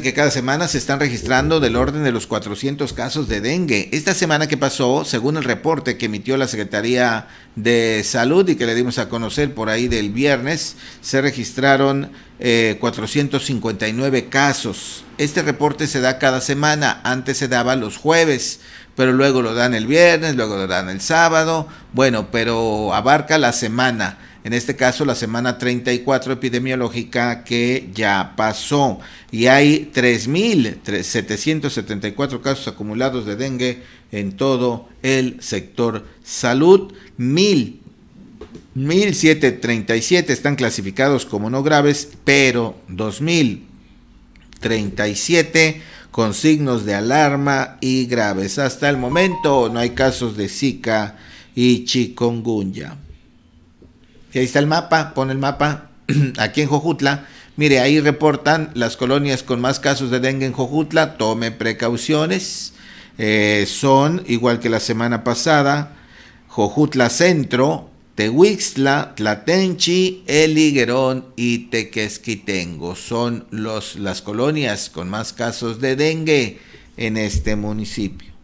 que cada semana se están registrando del orden de los 400 casos de dengue. Esta semana que pasó, según el reporte que emitió la Secretaría de Salud y que le dimos a conocer por ahí del viernes, se registraron 459 eh, casos. Este reporte se da cada semana, antes se daba los jueves, pero luego lo dan el viernes, luego lo dan el sábado, bueno, pero abarca la semana en este caso la semana 34 epidemiológica que ya pasó. Y hay 3.774 casos acumulados de dengue en todo el sector salud. 1.737 están clasificados como no graves, pero 2.037 con signos de alarma y graves. Hasta el momento no hay casos de Zika y chikungunya. Y ahí está el mapa, pone el mapa aquí en Jojutla. Mire, ahí reportan las colonias con más casos de dengue en Jojutla. Tome precauciones. Eh, son, igual que la semana pasada, Jojutla Centro, Tehuixla, Tlatenchi, El Higuerón y Tequesquitengo. Son los, las colonias con más casos de dengue en este municipio.